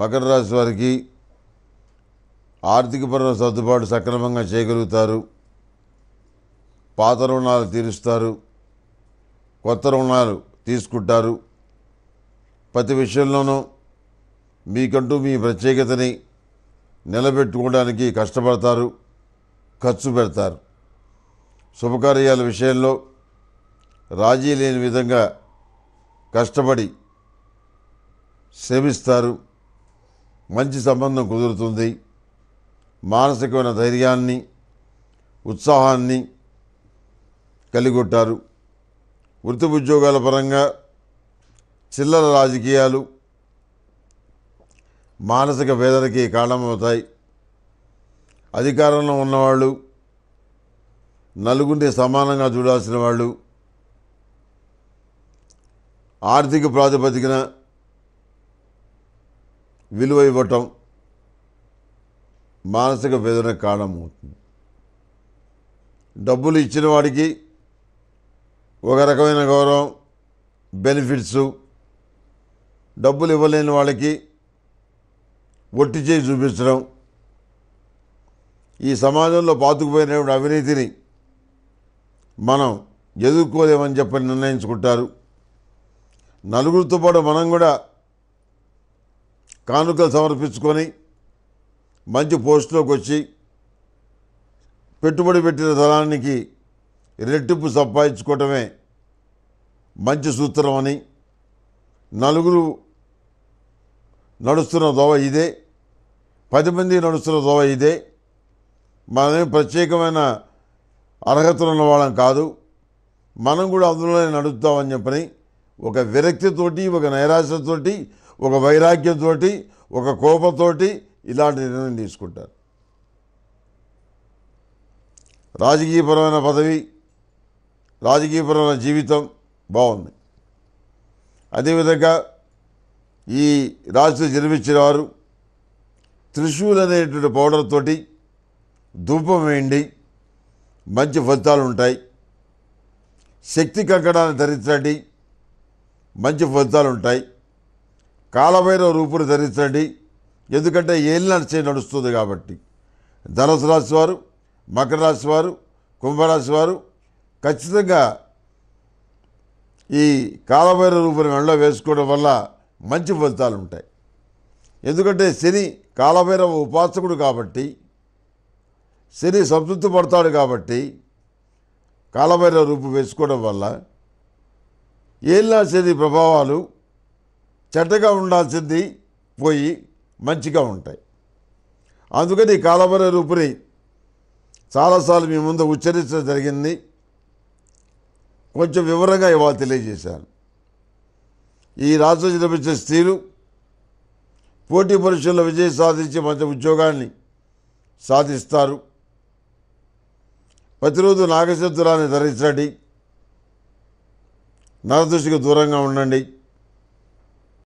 మకర రాశి వారికి ఆర్థికపరమైన సర్దుబాటు సక్రమంగా చేయగలుగుతారు పాత రుణాలు తీరుస్తారు కొత్త రుణాలు తీసుకుంటారు ప్రతి విషయంలోనూ మీకంటూ మీ ప్రత్యేకతని నిలబెట్టుకోవడానికి కష్టపడతారు ఖర్చు పెడతారు శుభకార్యాల విషయంలో రాజీ లేని విధంగా కష్టపడి శ్రమిస్తారు మంచి సంబంధం కుదురుతుంది మానసికమైన ధైర్యాన్ని ఉత్సాహాన్ని కలిగొట్టారు వృత్తి ఉద్యోగాల పరంగా చిల్లర రాజకీయాలు మానసిక వేదనకి కారణమవుతాయి అధికారంలో ఉన్నవాళ్ళు నలుగురిని సమానంగా చూడాల్సిన వాళ్ళు ఆర్థిక ప్రాతిపదికన విలువ ఇవ్వటం మానసిక వేదన కారణమవుతుంది డబ్బులు ఇచ్చిన వాడికి ఒక రకమైన గౌరవం బెనిఫిట్స్ డబ్బులు ఇవ్వలేని వాళ్ళకి ఒట్టి చేయి చూపించడం ఈ సమాజంలో పాతుకుపోయినటువంటి అవినీతిని మనం ఎదుర్కోలేమని చెప్పని నిర్ణయించుకుంటారు నలుగురితో పాటు మనం కూడా కానుకలు సమర్పించుకొని మంచి పోస్టులోకి వచ్చి పెట్టుబడి పెట్టిన ధనానికి రెట్టింపు సంపాదించుకోవటమే మంచి సూత్రం అని నలుగురు నడుస్తున్న దోవ ఇదే పది మంది నడుస్తున్న దోవ ఇదే మనమే ప్రత్యేకమైన అర్హతలు ఉన్న వాళ్ళం కాదు మనం కూడా అందులోనే నడుపుతామని చెప్పని ఒక విరక్తితోటి ఒక నైరాశ్యతోటి ఒక వైరాగ్యంతో ఒక కోపంతోటి ఇలాంటి నిర్ణయం తీసుకుంటారు రాజకీయపరమైన పదవి రాజకీయపరమైన జీవితం బాగుంది అదేవిధంగా ఈ రాజు జన్మించిన వారు త్రిశూల్ అనేటువంటి పౌడర్ తోటి ధూపం వేయండి మంచి ఫలితాలు ఉంటాయి శక్తి కంకణాన్ని ధరించండి మంచి ఫలితాలు ఉంటాయి కాలభైరవ రూపును ధరించండి ఎందుకంటే ఏలినాడు నడిచే నడుస్తుంది కాబట్టి ధనుసు రాశి వారు మకర రాశి వారు కుంభరాశి వారు ఖచ్చితంగా ఈ కాలభైరవ రూపును వెళ్ళ వేసుకోవడం వల్ల మంచి ఫలితాలు ఉంటాయి ఎందుకంటే శని కాలభైరవ ఉపాసకుడు కాబట్టి శని సంతృప్తి పడతాడు కాబట్టి కాలభైరవ రూపు వేసుకోవడం వల్ల ఏళ్ళ శని ప్రభావాలు చెడ్డగా ఉండాల్సింది పోయి మంచిగా ఉంటాయి అందుకని కాలవర రూపుని చాలాసార్లు మీ ముందు ఉచ్చరించడం జరిగింది కొంచెం వివరంగా ఇవాళ తెలియజేశాను ఈ రాష్ట్రం జన్మించిన స్త్రీలు పోటీ పరీక్షల్లో విజయం సాధించి మంచి ఉద్యోగాన్ని సాధిస్తారు ప్రతిరోజు నాగశబ్దురాన్ని ధరించండి నరదృష్టికి దూరంగా ఉండండి